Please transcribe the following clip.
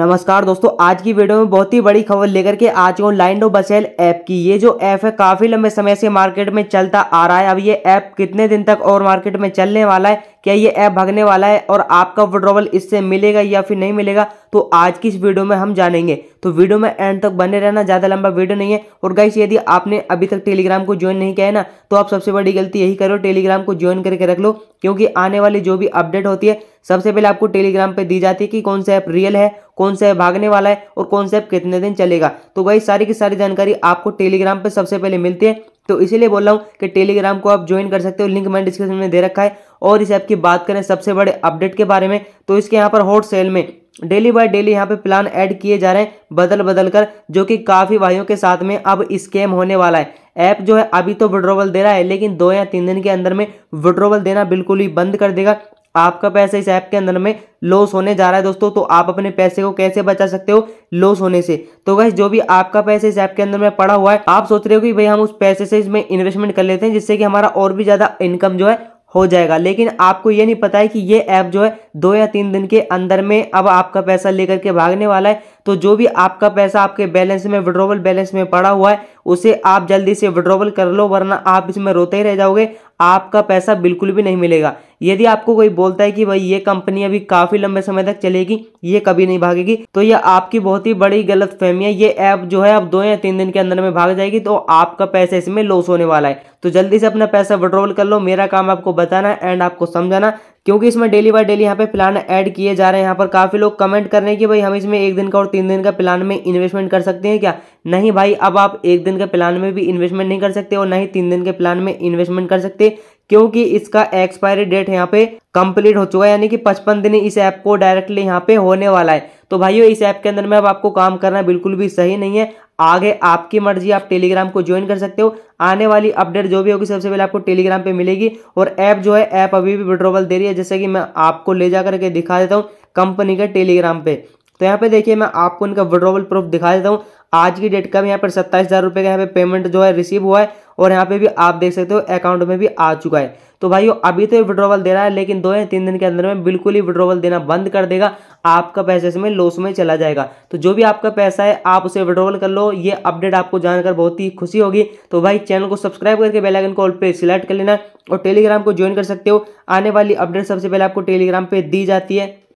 नमस्कार दोस्तों आज की वीडियो में बहुत ही बड़ी खबर लेकर के आज हूँ डो बसेल ऐप की ये जो ऐप है काफ़ी लंबे समय से मार्केट में चलता आ रहा है अब ये ऐप कितने दिन तक और मार्केट में चलने वाला है क्या ये ऐप भागने वाला है और आपका विड्रॉवल इससे मिलेगा या फिर नहीं मिलेगा तो आज की इस वीडियो में हम जानेंगे तो वीडियो में एंड तक बने रहना ज़्यादा लंबा वीडियो नहीं है और गाइस यदि आपने अभी तक टेलीग्राम को ज्वाइन नहीं किया है ना तो आप सबसे बड़ी गलती यही करो टेलीग्राम को ज्वाइन करके रख लो क्योंकि आने वाली जो भी अपडेट होती है सबसे पहले आपको टेलीग्राम पर दी जाती है कि कौन सा ऐप रियल है कौन सा भागने वाला है और कौन सा कितने दिन चलेगा तो वही सारी की सारी जानकारी आपको टेलीग्राम पर सबसे पहले मिलती है तो इसीलिए बोल रहा हूँ कि टेलीग्राम को आप ज्वाइन कर सकते हो लिंक मैंने डिस्क्रिप्शन में दे रखा है और इस ऐप की बात करें सबसे बड़े अपडेट के बारे में तो इसके यहाँ पर हॉट सेल में डेली बाय डेली यहाँ पे प्लान ऐड किए जा रहे हैं बदल बदल कर जो कि काफ़ी भाइयों के साथ में अब स्कैम होने वाला है ऐप जो है अभी तो विड्रोवल दे रहा है लेकिन दो या तीन दिन के अंदर में विड्रोवल देना बिल्कुल ही बंद कर देगा आपका पैसा इस ऐप के अंदर में लॉस होने जा रहा है दोस्तों तो आप अपने पैसे को कैसे बचा सकते हो लॉस होने से तो गैस जो भी आपका पैसा इस ऐप के अंदर में पड़ा हुआ है आप सोच रहे हो कि भाई हम उस पैसे से इसमें इन्वेस्टमेंट कर लेते हैं जिससे कि हमारा और भी ज़्यादा इनकम जो है हो जाएगा लेकिन आपको ये नहीं पता है कि ये ऐप जो है दो या तीन दिन के अंदर में अब आपका पैसा लेकर के भागने वाला है तो जो भी आपका पैसा आपके बैलेंस में विड्रोवल बैलेंस में पड़ा हुआ है उसे आप जल्दी से विड्रोवल कर लो वरना आप इसमें रोते ही रह जाओगे आपका पैसा बिल्कुल भी नहीं मिलेगा यदि आपको कोई बोलता है कि भाई ये कंपनी अभी काफ़ी लंबे समय तक चलेगी ये कभी नहीं भागेगी तो ये आपकी बहुत ही बड़ी गलत फहमी है ये ऐप जो है अब दो या तीन दिन के अंदर में भाग जाएगी तो आपका पैसा इसमें लॉस होने वाला है तो जल्दी से अपना पैसा विड्रॉवल कर लो मेरा काम आपको बताना एंड आपको समझाना क्योंकि इसमें डेली बाय डेली यहाँ पे प्लान ऐड किए जा रहे हैं यहाँ पर काफ़ी लोग कमेंट कर रहे हैं कि भाई हम इसमें एक दिन का और तीन दिन का प्लान में इन्वेस्टमेंट कर सकते हैं क्या नहीं भाई अब आप एक दिन के प्लान में भी इन्वेस्टमेंट नहीं कर सकते और ना ही तीन दिन के प्लान में इन्वेस्टमेंट कर सकते क्योंकि इसका एक्सपायरी डेट यहाँ पे कंप्लीट हो चुका है यानी कि 55 दिन इस ऐप को डायरेक्टली यहाँ पे होने वाला है तो भाइयों इस ऐप के अंदर में अब आपको काम करना बिल्कुल भी सही नहीं है आगे आपकी मर्जी आप टेलीग्राम को ज्वाइन कर सकते हो आने वाली अपडेट जो भी होगी सबसे पहले आपको टेलीग्राम पे मिलेगी और ऐप जो है ऐप अभी भी विड्रोवल दे रही है जैसे कि मैं आपको ले जा करके दिखा देता हूँ कंपनी के टेलीग्राम पे तो यहाँ पे देखिए मैं आपको इनका विड्रोवल प्रूफ दिखा देता हूँ आज की डेट का भी यहाँ पर सत्ताईस हज़ार रुपये का यहाँ पे पेमेंट जो है रिसीव हुआ है और यहाँ पे भी आप देख सकते हो अकाउंट में भी आ चुका है तो भाई अभी तो ये विड्रोवल दे रहा है लेकिन दो या तीन दिन के अंदर में बिल्कुल ही विड्रोवल देना बंद कर देगा आपका पैसा इसमें लॉस में चला जाएगा तो जो भी आपका पैसा है आप उसे विड्रोवल कर लो ये अपडेट आपको जानकर बहुत ही खुशी होगी तो भाई चैनल को सब्सक्राइब करके बेलाइकन कॉल पर सिलेक्ट कर लेना और टेलीग्राम को ज्वाइन कर सकते हो आने वाली अपडेट सबसे पहले आपको टेलीग्राम पर दी जाती है